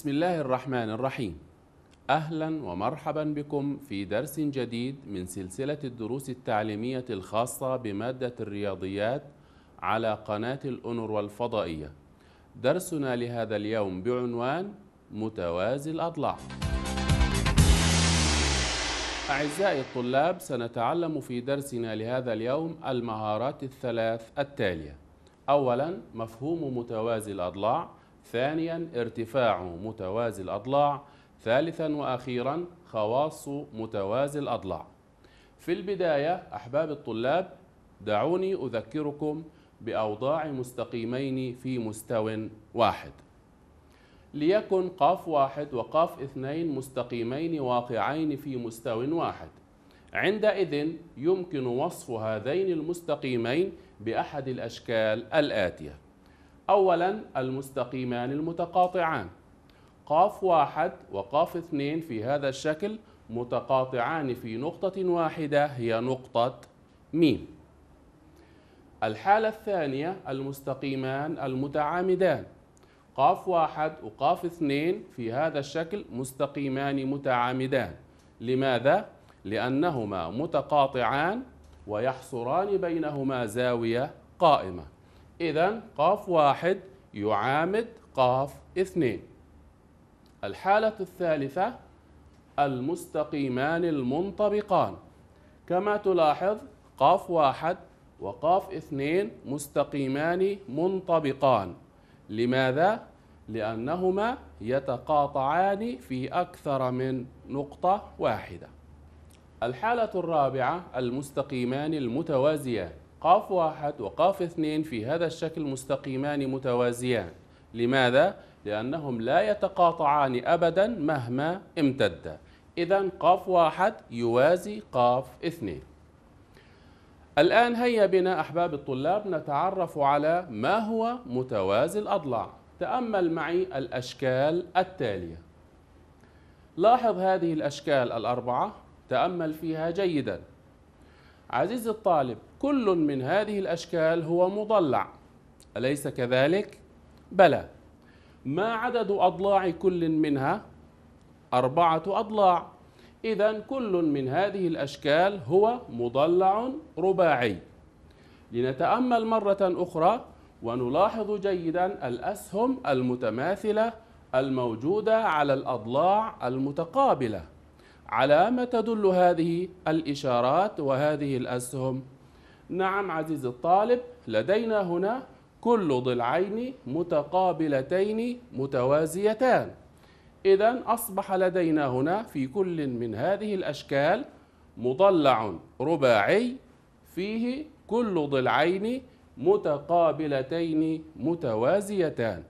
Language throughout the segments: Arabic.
بسم الله الرحمن الرحيم أهلا ومرحبا بكم في درس جديد من سلسلة الدروس التعليمية الخاصة بمادة الرياضيات على قناة الأنر الفضائية درسنا لهذا اليوم بعنوان متوازي الأضلاع أعزائي الطلاب سنتعلم في درسنا لهذا اليوم المهارات الثلاث التالية أولا مفهوم متوازي الأضلاع ثانيا ارتفاع متوازي الأضلاع ثالثا وأخيرا خواص متوازي الأضلاع في البداية أحباب الطلاب دعوني أذكركم بأوضاع مستقيمين في مستو واحد ليكن قاف واحد وقاف اثنين مستقيمين واقعين في مستو واحد عندئذ يمكن وصف هذين المستقيمين بأحد الأشكال الآتية أولا المستقيمان المتقاطعان قاف واحد وقاف اثنين في هذا الشكل متقاطعان في نقطة واحدة هي نقطة ميم الحالة الثانية المستقيمان المتعامدان قاف واحد وقاف اثنين في هذا الشكل مستقيمان متعامدان لماذا؟ لأنهما متقاطعان ويحصران بينهما زاوية قائمة إذا قاف واحد يعامد قاف اثنين الحالة الثالثة المستقيمان المنطبقان كما تلاحظ قاف واحد وقاف اثنين مستقيمان منطبقان لماذا؟ لأنهما يتقاطعان في أكثر من نقطة واحدة الحالة الرابعة المستقيمان المتوازيان قاف واحد وقاف اثنين في هذا الشكل مستقيمان متوازيان لماذا؟ لأنهم لا يتقاطعان أبدا مهما امتد إذا قاف واحد يوازي قاف اثنين الآن هيا بنا أحباب الطلاب نتعرف على ما هو متوازي الأضلاع تأمل معي الأشكال التالية لاحظ هذه الأشكال الأربعة تأمل فيها جيدا عزيزي الطالب كل من هذه الأشكال هو مضلع أليس كذلك؟ بلى ما عدد أضلاع كل منها؟ أربعة أضلاع إذا كل من هذه الأشكال هو مضلع رباعي لنتأمل مرة أخرى ونلاحظ جيدا الأسهم المتماثلة الموجودة على الأضلاع المتقابلة على ما تدل هذه الإشارات وهذه الأسهم نعم عزيزي الطالب لدينا هنا كل ضلعين متقابلتين متوازيتان إذا أصبح لدينا هنا في كل من هذه الأشكال مضلع رباعي فيه كل ضلعين متقابلتين متوازيتان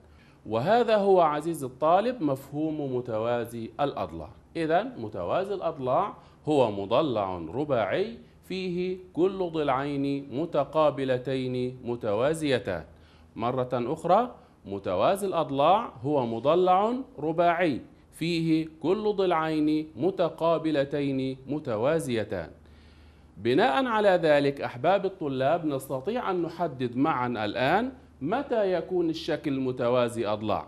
وهذا هو عزيزي الطالب مفهوم متوازي الأضلاع إذا متوازي الأضلاع هو مضلع رباعي فيه كل ضلعين متقابلتين متوازيتان مرة أخرى متوازي الأضلاع هو مضلع رباعي فيه كل ضلعين متقابلتين متوازيتان بناء على ذلك أحباب الطلاب نستطيع أن نحدد معا الآن متى يكون الشكل متوازي أضلاع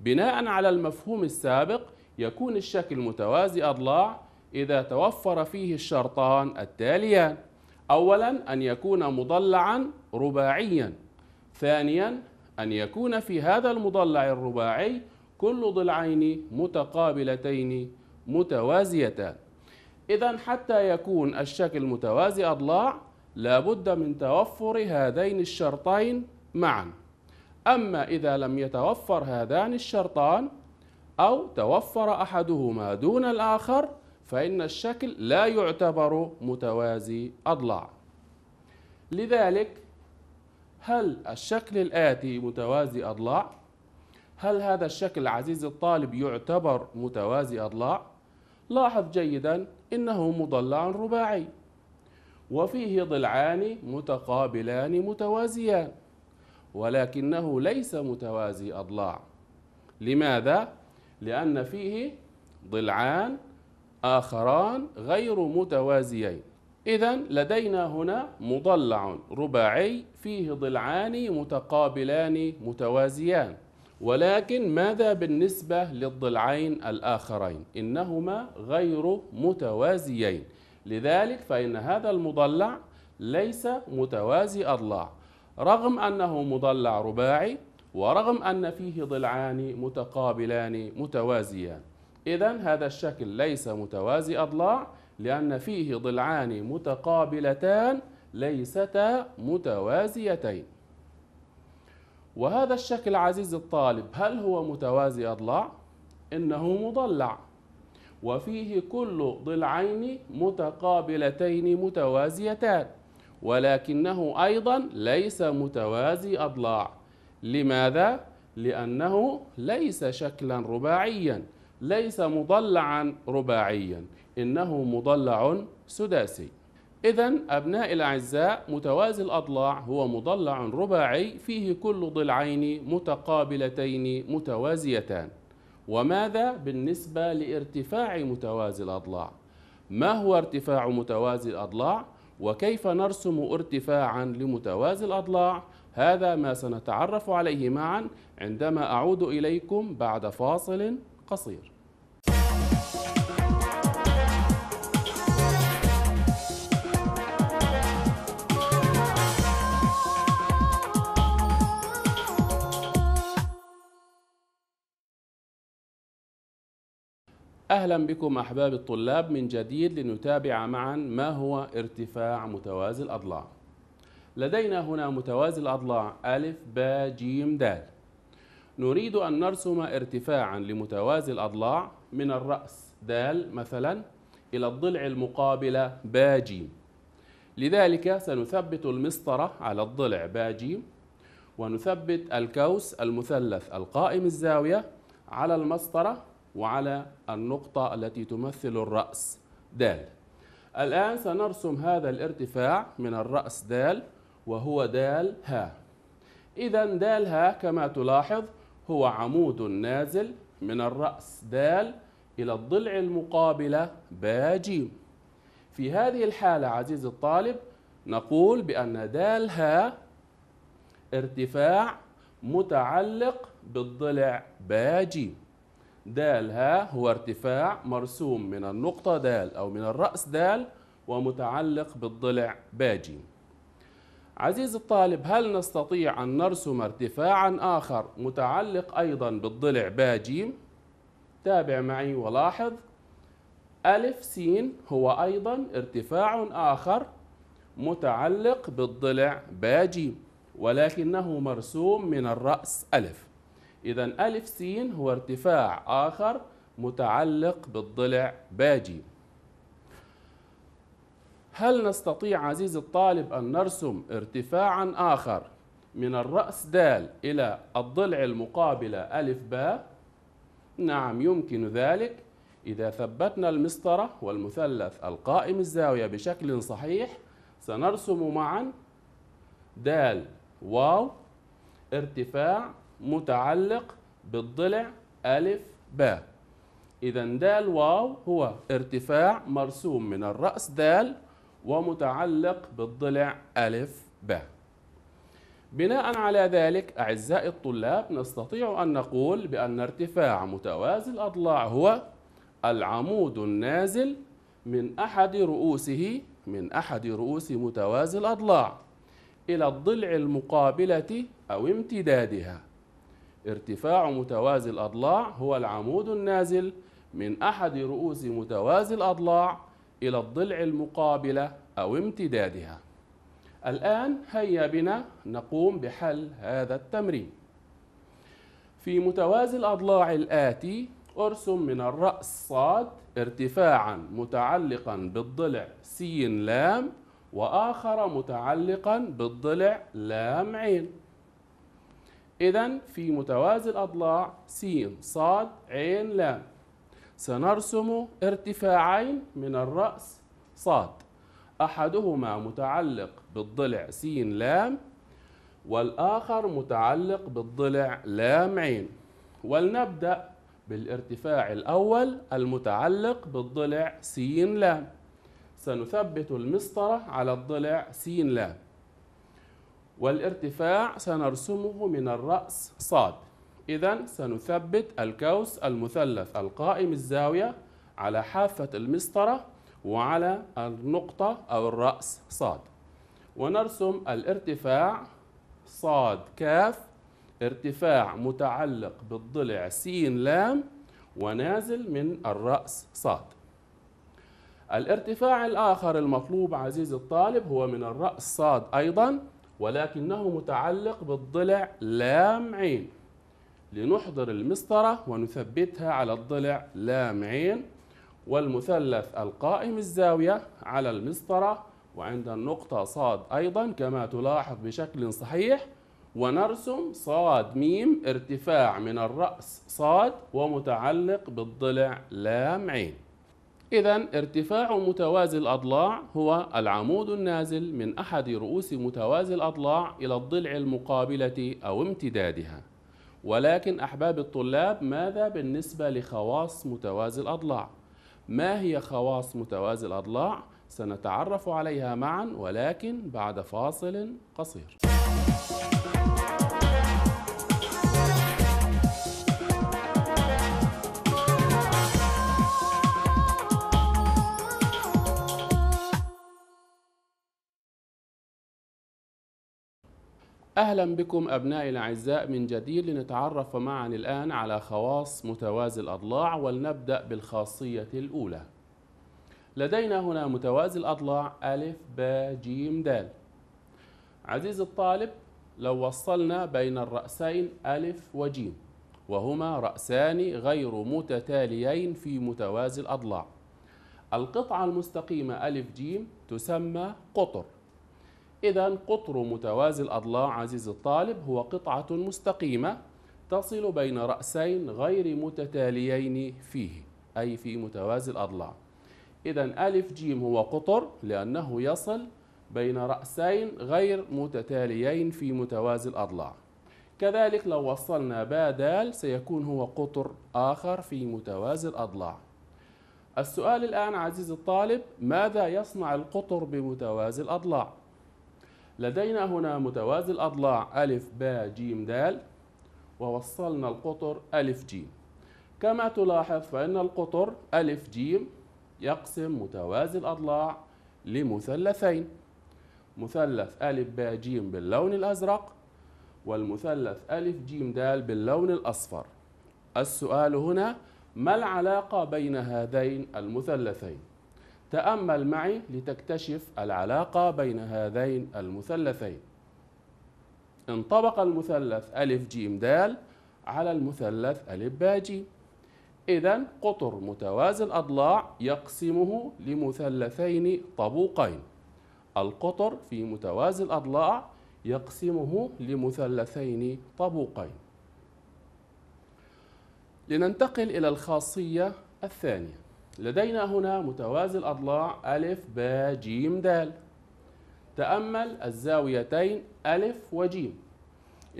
بناء على المفهوم السابق يكون الشكل متوازي أضلاع إذا توفر فيه الشرطان التاليان أولا أن يكون مضلعا رباعيا ثانيا أن يكون في هذا المضلع الرباعي كل ضلعين متقابلتين متوازيتان إذا حتى يكون الشكل متوازي أضلاع لابد من توفر هذين الشرطين معا أما إذا لم يتوفر هذان الشرطان أو توفر أحدهما دون الآخر فإن الشكل لا يعتبر متوازي أضلاع لذلك هل الشكل الآتي متوازي أضلاع؟ هل هذا الشكل عزيزي الطالب يعتبر متوازي أضلاع؟ لاحظ جيدا إنه مضلع رباعي وفيه ضلعان متقابلان متوازيان ولكنه ليس متوازي أضلاع لماذا؟ لأن فيه ضلعان آخران غير متوازيين إذا لدينا هنا مضلع رباعي فيه ضلعان متقابلان متوازيان ولكن ماذا بالنسبة للضلعين الآخرين؟ إنهما غير متوازيين لذلك فإن هذا المضلع ليس متوازي أضلاع رغم أنه مضلع رباعي ورغم أن فيه ضلعان متقابلان متوازيان إذا هذا الشكل ليس متوازي أضلاع لأن فيه ضلعان متقابلتان ليستا متوازيتين وهذا الشكل عزيز الطالب هل هو متوازي أضلاع؟ إنه مضلع وفيه كل ضلعين متقابلتين متوازيتان ولكنه أيضا ليس متوازي أضلاع لماذا؟ لأنه ليس شكلا رباعيا ليس مضلعا رباعيا إنه مضلع سداسي إذا أبناء الأعزاء متوازي الأضلاع هو مضلع رباعي فيه كل ضلعين متقابلتين متوازيتان وماذا بالنسبة لارتفاع متوازي الأضلاع؟ ما هو ارتفاع متوازي الأضلاع؟ وكيف نرسم ارتفاعا لمتوازي الأضلاع؟ هذا ما سنتعرف عليه معا عندما أعود إليكم بعد فاصل قصير أهلا بكم أحباب الطلاب من جديد لنتابع معا ما هو ارتفاع متوازي الأضلاع لدينا هنا متوازي الأضلاع ألف با جيم دال نريد أن نرسم ارتفاعا لمتوازي الأضلاع من الرأس دال مثلا إلى الضلع المقابلة با جيم لذلك سنثبت المسطرة على الضلع با جيم ونثبت الكوس المثلث القائم الزاوية على المسطرة وعلى النقطة التي تمثل الرأس د الآن سنرسم هذا الارتفاع من الرأس د وهو د ه إذا د ه كما تلاحظ هو عمود نازل من الرأس د إلى الضلع المقابلة ب ج في هذه الحالة عزيزي الطالب نقول بأن د ه ارتفاع متعلق بالضلع ب ج د ه هو ارتفاع مرسوم من النقطة د أو من الرأس د ومتعلق بالضلع باجي عزيز الطالب هل نستطيع أن نرسم ارتفاعا آخر متعلق أيضا بالضلع باجي تابع معي ولاحظ ألف س هو أيضا ارتفاع آخر متعلق بالضلع باجي ولكنه مرسوم من الرأس ألف إذا ألف س هو ارتفاع آخر متعلق بالضلع باجي هل نستطيع عزيزي الطالب أن نرسم ارتفاعا آخر من الرأس د إلى الضلع المقابلة ألف باء؟ نعم يمكن ذلك إذا ثبتنا المسطرة والمثلث القائم الزاوية بشكل صحيح سنرسم معا د واو ارتفاع متعلق بالضلع ألف باء إذا دال واو هو ارتفاع مرسوم من الرأس دال ومتعلق بالضلع ألف باء بناء على ذلك أعزائي الطلاب نستطيع أن نقول بأن ارتفاع متوازي الأضلاع هو العمود النازل من أحد رؤوسه من أحد رؤوس متوازي الأضلاع إلى الضلع المقابلة أو امتدادها ارتفاع متوازي الأضلاع هو العمود النازل من أحد رؤوس متوازي الأضلاع إلى الضلع المقابلة أو امتدادها الآن هيا بنا نقوم بحل هذا التمرين في متوازي الأضلاع الآتي أرسم من الرأس صاد ارتفاعا متعلقا بالضلع س لام وآخر متعلقا بالضلع لام عين إذا في متوازي الأضلاع س ص ع ل سنرسم ارتفاعين من الرأس ص أحدهما متعلق بالضلع س ل والآخر متعلق بالضلع ل ع ولنبدأ بالارتفاع الأول المتعلق بالضلع س ل سنثبت المسطرة على الضلع س لام والارتفاع سنرسمه من الرأس صاد إذا سنثبت الكوس المثلث القائم الزاوية على حافة المسطرة وعلى النقطة أو الرأس صاد ونرسم الارتفاع صاد كاف ارتفاع متعلق بالضلع س لام ونازل من الرأس صاد الارتفاع الآخر المطلوب عزيزي الطالب هو من الرأس صاد أيضا ولكنه متعلق بالضلع لام عين لنحضر المسطرة ونثبتها على الضلع لام عين والمثلث القائم الزاوية على المسطرة وعند النقطة صاد أيضا كما تلاحظ بشكل صحيح ونرسم صاد ميم ارتفاع من الرأس صاد ومتعلق بالضلع لام عين إذا ارتفاع متوازي الأضلاع هو العمود النازل من أحد رؤوس متوازي الأضلاع إلى الضلع المقابلة أو امتدادها ولكن أحباب الطلاب ماذا بالنسبة لخواص متوازي الأضلاع؟ ما هي خواص متوازي الأضلاع؟ سنتعرف عليها معا ولكن بعد فاصل قصير أهلا بكم أبنائي الأعزاء من جديد لنتعرف معا الآن على خواص متوازي الأضلاع ولنبدأ بالخاصية الأولى لدينا هنا متوازي الأضلاع أ ب ج د عزيزي الطالب لو وصلنا بين الرأسين أ وج وهما رأسان غير متتاليين في متوازي الأضلاع القطعة المستقيمة أ ج تسمى قطر إذا قطر متوازي الأضلاع عزيز الطالب هو قطعة مستقيمة تصل بين رأسين غير متتاليين فيه أي في متوازي الأضلاع إذا ألف جيم هو قطر لأنه يصل بين رأسين غير متتاليين في متوازي الأضلاع كذلك لو وصلنا با دال سيكون هو قطر آخر في متوازي الأضلاع السؤال الآن عزيزي الطالب ماذا يصنع القطر بمتوازي الأضلاع؟ لدينا هنا متوازي الأضلاع أ ب ج د ووصلنا القطر أ ج كما تلاحظ فإن القطر أ ج يقسم متوازي الأضلاع لمثلثين مثلث أ ب ج باللون الأزرق والمثلث أ ج د باللون الأصفر السؤال هنا ما العلاقة بين هذين المثلثين؟ تأمل معي لتكتشف العلاقة بين هذين المثلثين انطبق المثلث ألف جيم دال على المثلث ألف ب ج إذا قطر متوازي الأضلاع يقسمه لمثلثين طبوقين القطر في متوازي الأضلاع يقسمه لمثلثين طبوقين لننتقل إلى الخاصية الثانية لدينا هنا متوازي الأضلاع أ ب ج د تأمل الزاويتين أ و ج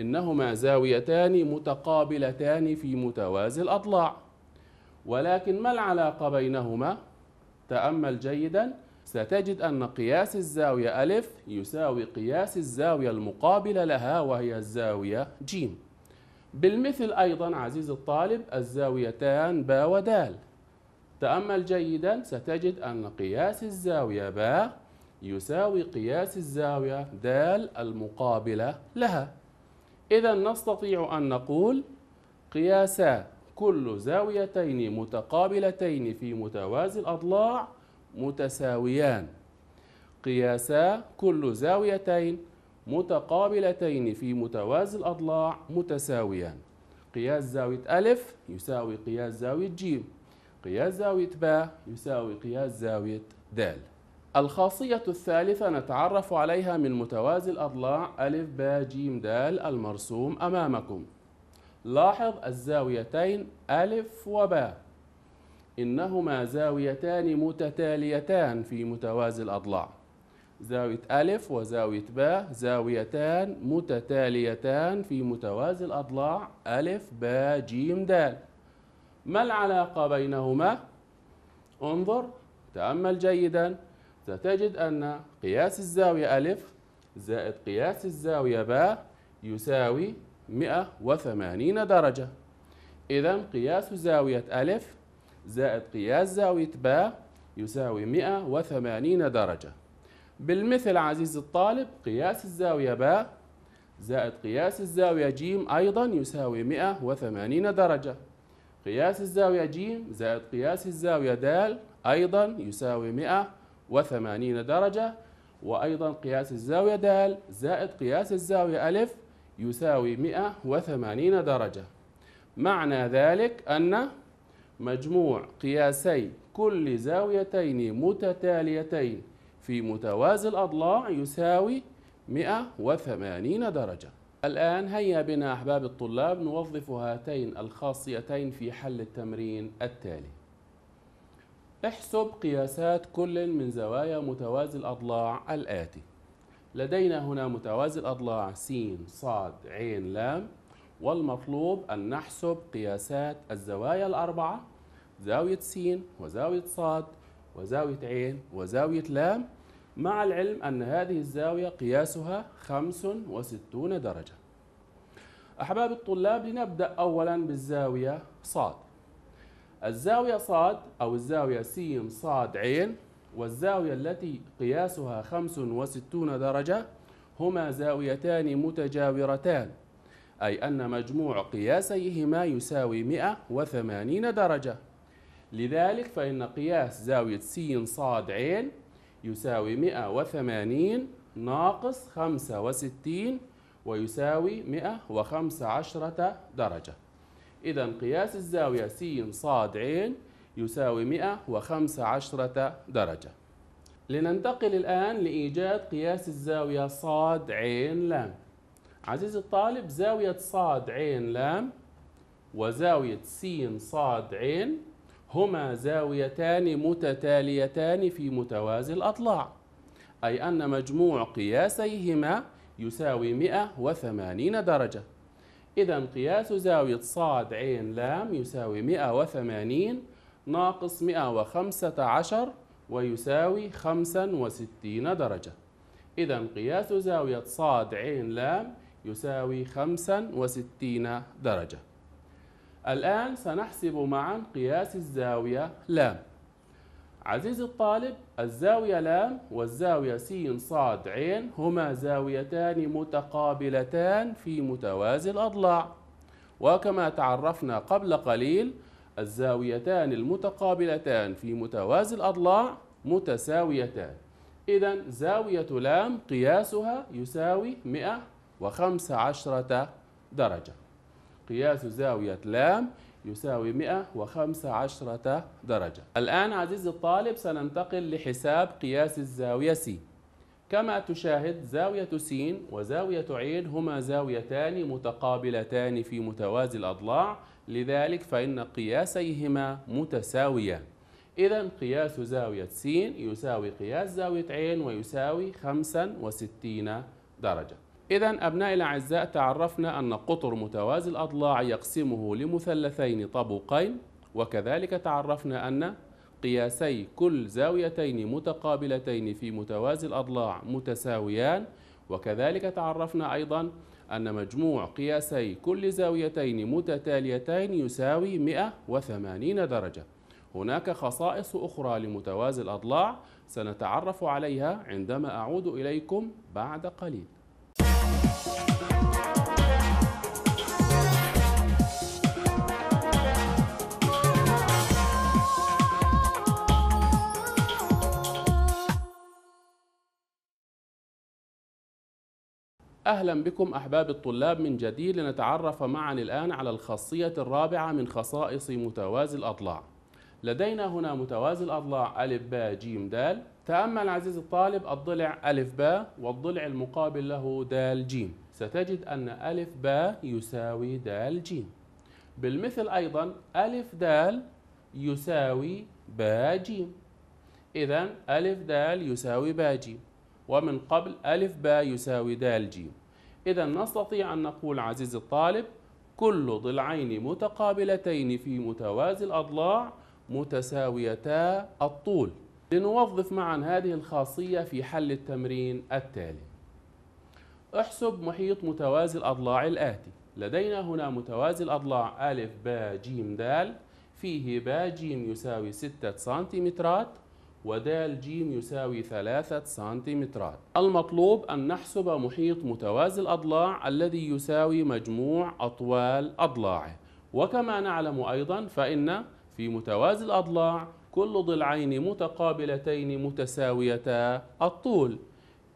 إنهما زاويتان متقابلتان في متوازي الأضلاع ولكن ما العلاقة بينهما؟ تأمل جيدا ستجد أن قياس الزاوية أ يساوي قياس الزاوية المقابلة لها وهي الزاوية ج بالمثل أيضا عزيزي الطالب الزاويتان ب ودال تأمل جيدا ستجد أن قياس الزاوية باء يساوي قياس الزاوية دال المقابلة لها إذا نستطيع أن نقول قياسا كل زاويتين متقابلتين في متوازي الأضلاع متساويان قياسا كل زاويتين متقابلتين في متوازي الأضلاع متساويان قياس زاوية ألف يساوي قياس زاوية جيم قياس زاوية ب يساوي قياس زاوية د الخاصية الثالثة نتعرف عليها من متوازي الأضلاع أ ب ج د المرسوم أمامكم لاحظ الزاويتين و ب. إنهما زاويتان متتاليتان في متوازي الأضلاع زاوية أ وزاوية ب زاويتان متتاليتان في متوازي الأضلاع أ ب ج د. ما العلاقة بينهما؟ انظر تأمل جيدا ستجد أن قياس الزاوية ألف زائد قياس الزاوية باء يساوي 180 درجة إذا قياس زاوية ألف زائد قياس زاوية باء يساوي 180 درجة بالمثل عزيزي الطالب قياس الزاوية باء زائد قياس الزاوية ج أيضا يساوي 180 درجة قياس الزاوية ج زائد قياس الزاوية د أيضا يساوي 180 درجة وأيضا قياس الزاوية د زائد قياس الزاوية أ يساوي 180 درجة معنى ذلك أن مجموع قياسي كل زاويتين متتاليتين في متوازي الأضلاع يساوي 180 درجة الآن هيا بنا أحباب الطلاب نوظف هاتين الخاصيتين في حل التمرين التالي احسب قياسات كل من زوايا متوازي الأضلاع الآتي لدينا هنا متوازي الأضلاع س ص ع ل والمطلوب أن نحسب قياسات الزوايا الأربعة زاوية س وزاوية ص وزاوية ع وزاوية لام مع العلم أن هذه الزاوية قياسها 65 درجة أحباب الطلاب لنبدأ أولا بالزاوية صاد الزاوية صاد أو الزاوية س صاد عين والزاوية التي قياسها 65 درجة هما زاويتان متجاورتان أي أن مجموع قياسيهما يساوي 180 درجة لذلك فإن قياس زاوية س صاد عين يساوي 180 ناقص 65 ويساوي 115 درجة إذا قياس الزاوية س ص ع يساوي 115 درجة لننتقل الآن لإيجاد قياس الزاوية ص ع لام عزيزي الطالب زاوية ص ع لام وزاوية س ص هما زاويتان متتاليتان في متوازي الأضلاع أي أن مجموع قياسيهما يساوي 180 درجة إذا قياس زاوية صاد عين لام يساوي 180 ناقص 115 ويساوي 65 درجة إذا قياس زاوية صاد عين لام يساوي 65 درجة الآن سنحسب معا قياس الزاوية لام عزيزي الطالب الزاوية لام والزاوية س صاد عين هما زاويتان متقابلتان في متوازي الأضلاع وكما تعرفنا قبل قليل الزاويتان المتقابلتان في متوازي الأضلاع متساويتان إذا زاوية لام قياسها يساوي 115 درجة قياس زاوية لام يساوي 115 درجة الآن عزيزي الطالب سننتقل لحساب قياس الزاوية س كما تشاهد زاوية س وزاوية عين هما زاويتان متقابلتان في متوازي الأضلاع لذلك فإن قياسيهما متساوية إذا قياس زاوية س يساوي قياس زاوية عين ويساوي 65 درجة إذا أبنائي الأعزاء تعرفنا أن قطر متوازي الأضلاع يقسمه لمثلثين طبقين وكذلك تعرفنا أن قياسي كل زاويتين متقابلتين في متوازي الأضلاع متساويان وكذلك تعرفنا أيضا أن مجموع قياسي كل زاويتين متتاليتين يساوي 180 درجة هناك خصائص أخرى لمتوازي الأضلاع سنتعرف عليها عندما أعود إليكم بعد قليل أهلا بكم أحباب الطلاب من جديد لنتعرف معا الآن على الخاصية الرابعة من خصائص متوازي الأضلاع لدينا هنا متوازي الأضلاع أ ب ج د تأمل عزيزي الطالب الضلع ألف باء والضلع المقابل له دال جيم ستجد أن ألف باء يساوي دال جيم بالمثل أيضا ألف دال يساوي باء جيم إذا ألف دال يساوي باء جيم ومن قبل ألف باء يساوي دال جيم إذا نستطيع أن نقول عزيزي الطالب كل ضلعين متقابلتين في متوازي الأضلاع متساويتا الطول لنوظف معا هذه الخاصية في حل التمرين التالي احسب محيط متوازي الأضلاع الآتي لدينا هنا متوازي الأضلاع أ ب ج د فيه ب ج يساوي 6 سنتيمترات ود ج يساوي 3 سنتيمترات المطلوب أن نحسب محيط متوازي الأضلاع الذي يساوي مجموع أطوال أضلاعه وكما نعلم أيضا فإن في متوازي الأضلاع كل ضلعين متقابلتين متساويتا الطول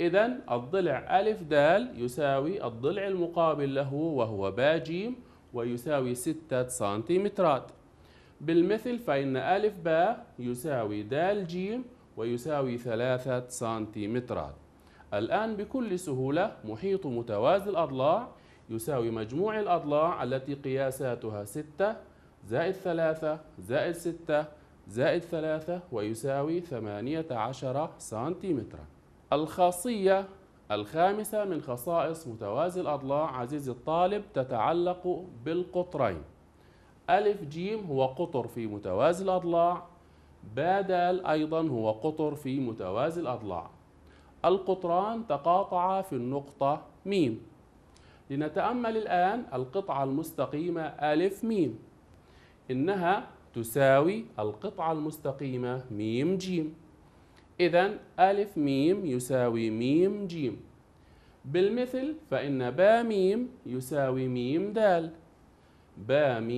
إذا الضلع ألف دال يساوي الضلع المقابل له وهو باجيم ويساوي ستة سنتيمترات بالمثل فإن ألف با يساوي دال جيم ويساوي ثلاثة سنتيمترات الآن بكل سهولة محيط متوازي الأضلاع يساوي مجموع الأضلاع التي قياساتها ستة زائد ثلاثة زائد ستة زائد ثلاثة ويساوي ثمانية عشر سنتيمترا الخاصية الخامسة من خصائص متوازي الأضلاع عزيزي الطالب تتعلق بالقطرين ألف جيم هو قطر في متوازي الأضلاع بادال أيضا هو قطر في متوازي الأضلاع القطران تقاطعا في النقطة ميم لنتأمل الآن القطعة المستقيمة ألف ميم إنها تساوي القطعة المستقيمة م ج إذا ألف م يساوي م ج بالمثل فإن با م يساوي م د با م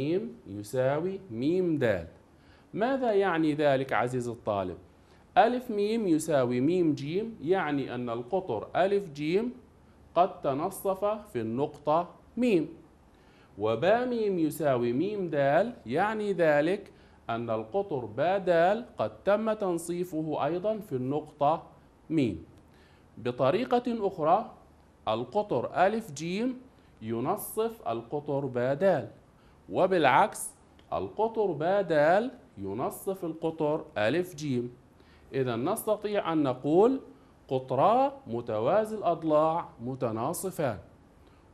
يساوي م د ماذا يعني ذلك عزيز الطالب؟ ألف ميم يساوي ميم جيم يعني أن القطر ألف جيم قد تنصف في النقطة ميم وبا ميم يساوي ميم دال يعني ذلك أن القطر با دال قد تم تنصيفه أيضا في النقطة ميم بطريقة أخرى القطر ألف جيم ينصف القطر با دال وبالعكس القطر با دال ينصف القطر ألف جيم إذا نستطيع أن نقول قطرا متوازي الأضلاع متناصفان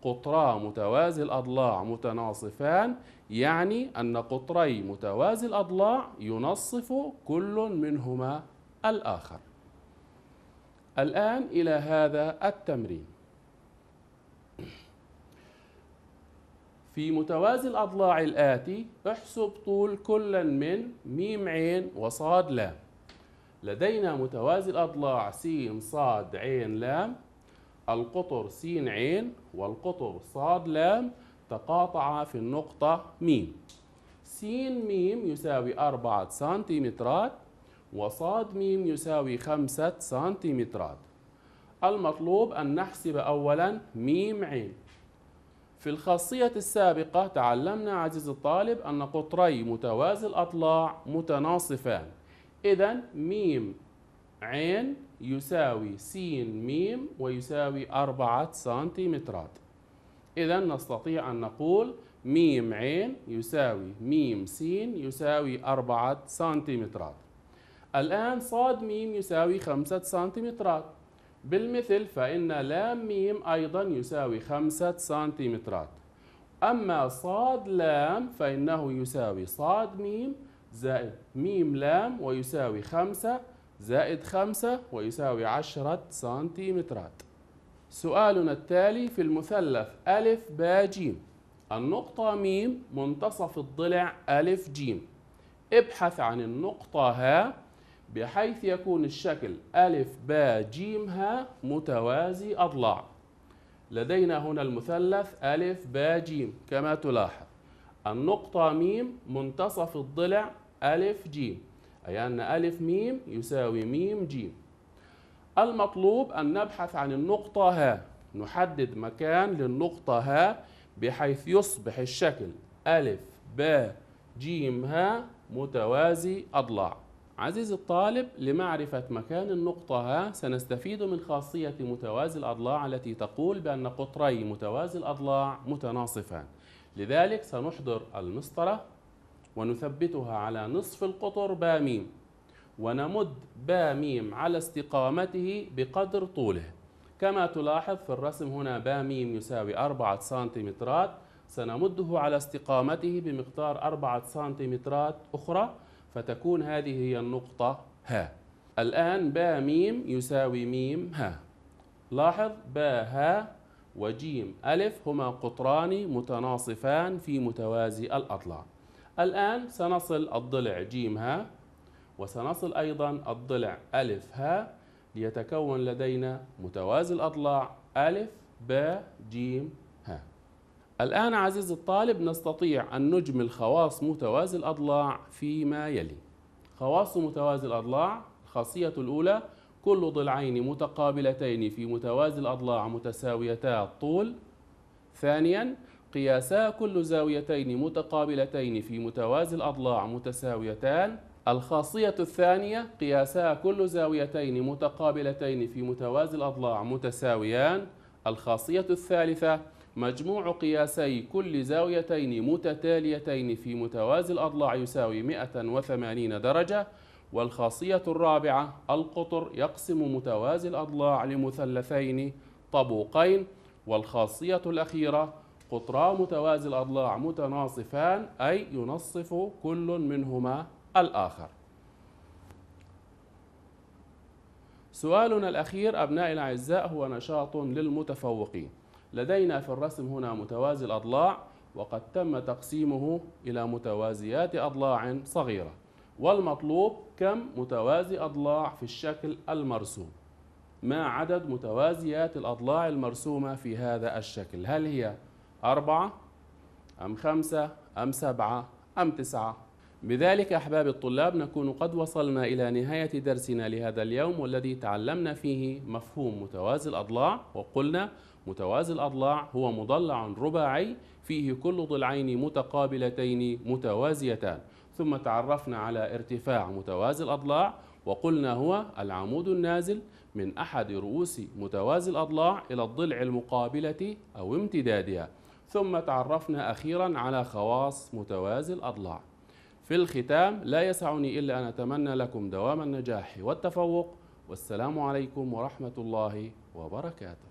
قطرا متوازي الأضلاع متناصفان يعني أن قطري متوازي الأضلاع ينصف كل منهما الآخر الآن إلى هذا التمرين في متوازي الأضلاع الآتي احسب طول كل من ميم عين وصاد لام لدينا متوازي الأضلاع س صاد عين لام القطر س ع والقطر ص ل تقاطعا في النقطة م س م يساوي أربعة سنتيمترات وص م يساوي خمسة سنتيمترات المطلوب أن نحسب أولا م ع في الخاصية السابقة تعلمنا عزيزي الطالب أن قطري متوازي الأضلاع متناصفان إذا م عين يساوي س م ويساوي أربعة سنتيمترات إذا نستطيع أن نقول م عين يساوي م س يساوي أربعة سنتيمترات الآن صاد م يساوي خمسة سنتيمترات بالمثل فإن لام م أيضا يساوي خمسة سنتيمترات أما صاد لام فإنه يساوي صاد م زائد م لام ويساوي خمسة زائد خمسة ويساوي عشرة سنتيمترات سؤالنا التالي في المثلث ألف با جيم النقطة ميم منتصف الضلع ألف جيم ابحث عن النقطة ها بحيث يكون الشكل ألف با جيم ها متوازي أضلاع لدينا هنا المثلث ألف با جيم كما تلاحظ النقطة ميم منتصف الضلع ألف جيم أي أن ألف ميم يساوي ميم جيم المطلوب أن نبحث عن النقطة ها نحدد مكان للنقطة ها بحيث يصبح الشكل ألف ب جيم ها متوازي أضلاع عزيزي الطالب لمعرفة مكان النقطة ها سنستفيد من خاصية متوازي الأضلاع التي تقول بأن قطري متوازي الأضلاع متناصفان لذلك سنحضر المسطرة ونثبتها على نصف القطر با ونمد با على استقامته بقدر طوله كما تلاحظ في الرسم هنا با يساوي 4 سنتيمترات سنمده على استقامته بمقدار 4 سنتيمترات أخرى فتكون هذه هي النقطة ها الآن با ميم يساوي ميم ها لاحظ با ها وجيم ألف هما قطران متناصفان في متوازي الأطلال الآن سنصل الضلع ج ه وسنصل أيضا الضلع أ ه ليتكون لدينا متوازي الأضلاع أ ب ج ه الآن عزيزي الطالب نستطيع أن نجمل خواص متوازي الأضلاع فيما يلي خواص متوازي الأضلاع الخاصية الأولى كل ضلعين متقابلتين في متوازي الأضلاع متساويتا الطول ثانيا قياسا كل زاويتين متقابلتين في متوازي الأضلاع متساويتان الخاصية الثانية قياسا كل زاويتين متقابلتين في متوازي الأضلاع متساويان الخاصية الثالثة مجموع قياسي كل زاويتين متتاليتين في متوازي الأضلاع يساوي 180 درجة والخاصية الرابعة القطر يقسم متوازي الأضلاع لمثلثين طبوقين والخاصية الأخيرة قطرا متوازي الأضلاع متناصفان أي ينصف كل منهما الآخر سؤالنا الأخير أبنائي الأعزاء هو نشاط للمتفوقين لدينا في الرسم هنا متوازي الأضلاع وقد تم تقسيمه إلى متوازيات أضلاع صغيرة والمطلوب كم متوازي أضلاع في الشكل المرسوم ما عدد متوازيات الأضلاع المرسومة في هذا الشكل هل هي أربعة أم خمسة أم سبعة أم تسعة بذلك أحباب الطلاب نكون قد وصلنا إلى نهاية درسنا لهذا اليوم والذي تعلمنا فيه مفهوم متوازي الأضلاع وقلنا متوازي الأضلاع هو مضلع رباعي فيه كل ضلعين متقابلتين متوازيتان ثم تعرفنا على ارتفاع متوازي الأضلاع وقلنا هو العمود النازل من أحد رؤوس متوازي الأضلاع إلى الضلع المقابلة أو امتدادها ثم تعرفنا أخيرا على خواص متوازي الأضلاع في الختام لا يسعني إلا أن أتمنى لكم دوام النجاح والتفوق والسلام عليكم ورحمة الله وبركاته